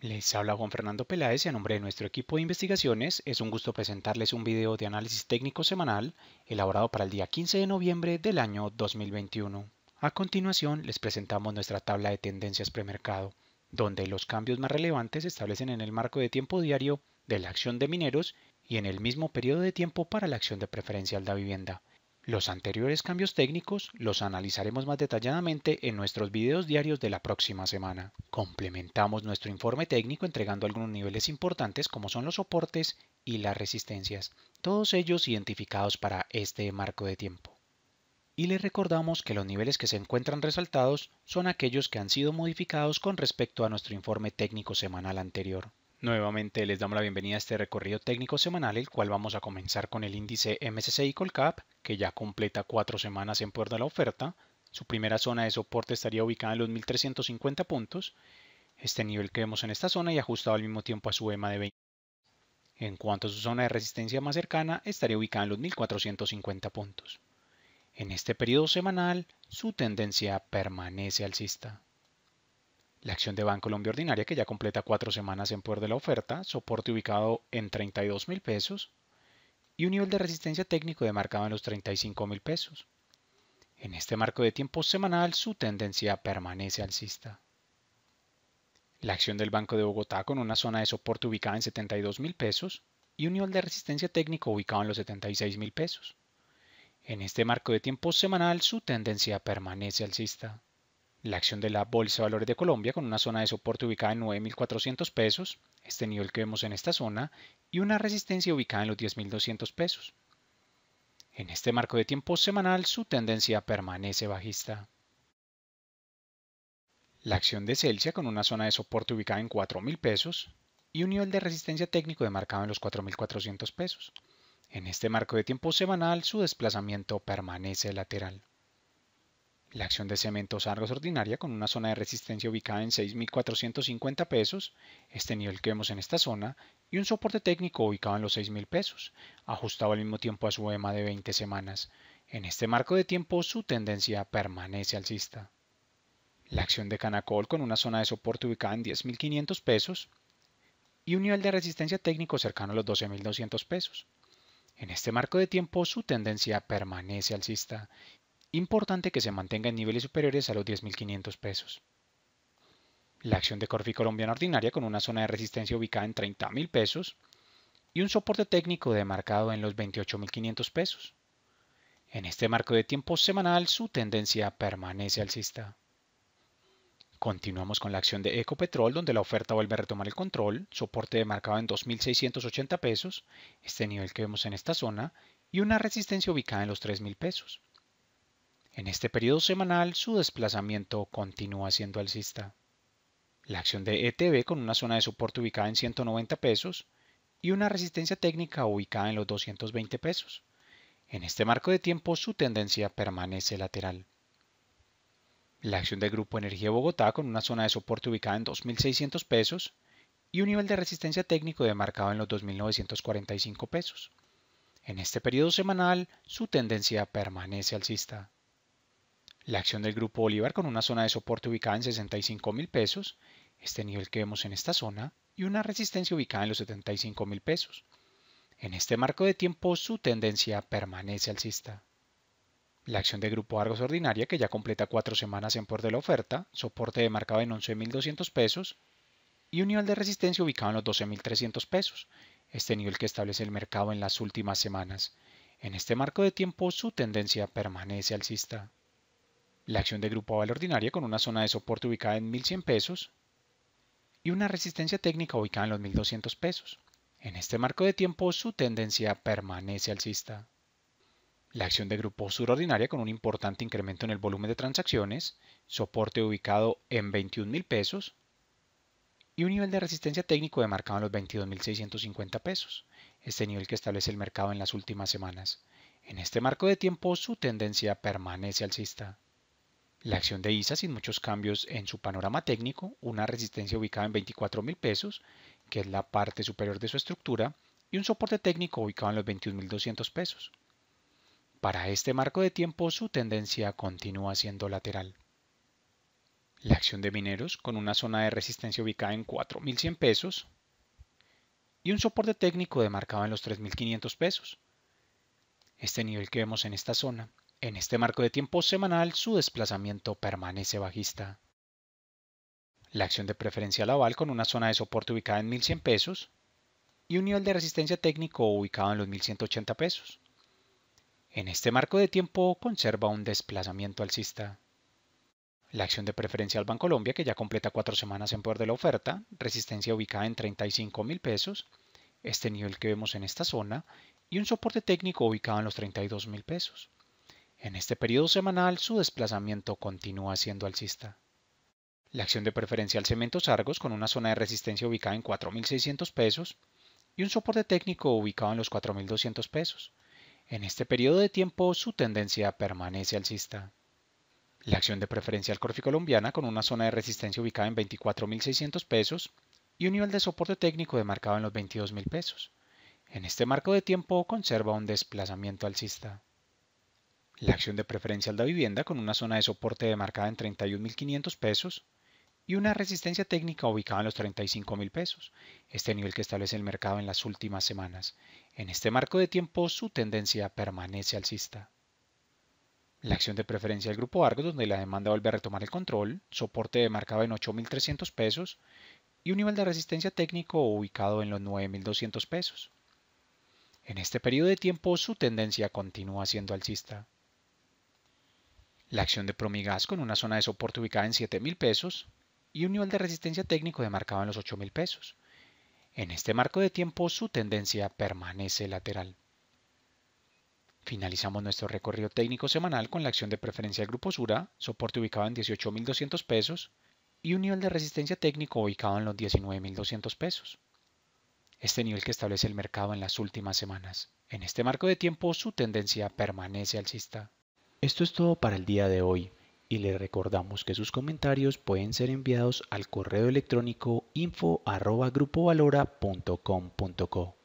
Les habla Juan Fernando Peláez y a nombre de nuestro equipo de investigaciones es un gusto presentarles un video de análisis técnico semanal elaborado para el día 15 de noviembre del año 2021. A continuación les presentamos nuestra tabla de tendencias premercado, donde los cambios más relevantes se establecen en el marco de tiempo diario de la acción de mineros y en el mismo periodo de tiempo para la acción de preferencial de vivienda. Los anteriores cambios técnicos los analizaremos más detalladamente en nuestros videos diarios de la próxima semana. Complementamos nuestro informe técnico entregando algunos niveles importantes como son los soportes y las resistencias, todos ellos identificados para este marco de tiempo. Y les recordamos que los niveles que se encuentran resaltados son aquellos que han sido modificados con respecto a nuestro informe técnico semanal anterior. Nuevamente les damos la bienvenida a este recorrido técnico semanal, el cual vamos a comenzar con el índice MSCI Colcap, que ya completa cuatro semanas en puerta de la oferta. Su primera zona de soporte estaría ubicada en los 1350 puntos, este nivel que vemos en esta zona y ajustado al mismo tiempo a su EMA de 20. En cuanto a su zona de resistencia más cercana, estaría ubicada en los 1450 puntos. En este periodo semanal, su tendencia permanece alcista. La acción de Colombia Ordinaria, que ya completa cuatro semanas en poder de la oferta, soporte ubicado en 32 mil pesos y un nivel de resistencia técnico demarcado en los 35 mil pesos. En este marco de tiempo semanal, su tendencia permanece alcista. La acción del Banco de Bogotá con una zona de soporte ubicada en 72 mil pesos y un nivel de resistencia técnico ubicado en los 76 mil pesos. En este marco de tiempo semanal, su tendencia permanece alcista la acción de la Bolsa de Valores de Colombia con una zona de soporte ubicada en 9.400 pesos, este nivel que vemos en esta zona, y una resistencia ubicada en los 10.200 pesos. En este marco de tiempo semanal su tendencia permanece bajista. La acción de Celsius con una zona de soporte ubicada en 4.000 pesos y un nivel de resistencia técnico demarcado en los 4.400 pesos. En este marco de tiempo semanal su desplazamiento permanece lateral. La acción de cementos Argos ordinaria con una zona de resistencia ubicada en 6.450 pesos, este nivel que vemos en esta zona, y un soporte técnico ubicado en los 6.000 pesos, ajustado al mismo tiempo a su EMA de 20 semanas. En este marco de tiempo su tendencia permanece alcista. La acción de Canacol con una zona de soporte ubicada en 10.500 pesos y un nivel de resistencia técnico cercano a los 12.200 pesos. En este marco de tiempo su tendencia permanece alcista Importante que se mantenga en niveles superiores a los 10.500 pesos. La acción de Corfi colombiana ordinaria con una zona de resistencia ubicada en 30.000 pesos y un soporte técnico demarcado en los 28.500 pesos. En este marco de tiempo semanal su tendencia permanece alcista. Continuamos con la acción de Ecopetrol, donde la oferta vuelve a retomar el control, soporte demarcado en 2.680 pesos, este nivel que vemos en esta zona, y una resistencia ubicada en los 3.000 pesos. En este periodo semanal, su desplazamiento continúa siendo alcista. La acción de ETB con una zona de soporte ubicada en 190 pesos y una resistencia técnica ubicada en los 220 pesos. En este marco de tiempo su tendencia permanece lateral. La acción del Grupo Energía Bogotá con una zona de soporte ubicada en 2.600 pesos y un nivel de resistencia técnico demarcado en los 2.945 pesos. En este periodo semanal su tendencia permanece alcista la acción del Grupo Bolívar con una zona de soporte ubicada en 65 mil pesos, este nivel que vemos en esta zona, y una resistencia ubicada en los 75 mil pesos. En este marco de tiempo su tendencia permanece alcista. La acción del Grupo Argos Ordinaria, que ya completa cuatro semanas en por de la oferta, soporte de mercado en 11.200 pesos y un nivel de resistencia ubicado en los 12.300 pesos, este nivel que establece el mercado en las últimas semanas. En este marco de tiempo su tendencia permanece alcista la acción de grupo valor ordinaria con una zona de soporte ubicada en 1100 pesos y una resistencia técnica ubicada en los 1200 pesos. En este marco de tiempo su tendencia permanece alcista. La acción de grupo sur con un importante incremento en el volumen de transacciones, soporte ubicado en $21,000 pesos y un nivel de resistencia técnico demarcado en los 22.650 pesos, este nivel que establece el mercado en las últimas semanas. En este marco de tiempo su tendencia permanece alcista. La acción de ISA sin muchos cambios en su panorama técnico, una resistencia ubicada en 24.000 pesos, que es la parte superior de su estructura, y un soporte técnico ubicado en los 21.200 pesos. Para este marco de tiempo su tendencia continúa siendo lateral. La acción de mineros con una zona de resistencia ubicada en 4.100 pesos y un soporte técnico demarcado en los 3.500 pesos. Este nivel que vemos en esta zona en este marco de tiempo semanal, su desplazamiento permanece bajista. La acción de preferencia Laval con una zona de soporte ubicada en 1100 pesos y un nivel de resistencia técnico ubicado en los 1180 pesos. En este marco de tiempo conserva un desplazamiento alcista. La acción de preferencia al Colombia que ya completa cuatro semanas en poder de la oferta, resistencia ubicada en $35,000, pesos, este nivel que vemos en esta zona, y un soporte técnico ubicado en los $32,000. pesos. En este periodo semanal su desplazamiento continúa siendo alcista. La acción de preferencia al cemento Sargos con una zona de resistencia ubicada en 4.600 pesos y un soporte técnico ubicado en los 4.200 pesos. En este periodo de tiempo su tendencia permanece alcista. La acción de preferencia al Corfi colombiana con una zona de resistencia ubicada en 24.600 pesos y un nivel de soporte técnico demarcado en los 22.000 pesos. En este marco de tiempo conserva un desplazamiento alcista la acción de Preferencia de vivienda con una zona de soporte demarcada en 31.500 pesos y una resistencia técnica ubicada en los 35.000 pesos, este nivel que establece el mercado en las últimas semanas. En este marco de tiempo su tendencia permanece alcista. La acción de preferencia del grupo Argos, donde la demanda vuelve a retomar el control, soporte demarcado en 8.300 pesos y un nivel de resistencia técnico ubicado en los 9.200 pesos. En este periodo de tiempo su tendencia continúa siendo alcista la acción de Promigas con una zona de soporte ubicada en 7,000 pesos y un nivel de resistencia técnico demarcado en los 8,000 pesos. En este marco de tiempo su tendencia permanece lateral. Finalizamos nuestro recorrido técnico semanal con la acción de preferencia del Grupo Sura, soporte ubicado en 18.200 pesos y un nivel de resistencia técnico ubicado en los 19.200 pesos. Este nivel que establece el mercado en las últimas semanas. En este marco de tiempo su tendencia permanece alcista. Esto es todo para el día de hoy y le recordamos que sus comentarios pueden ser enviados al correo electrónico info@grupovalora.com.co.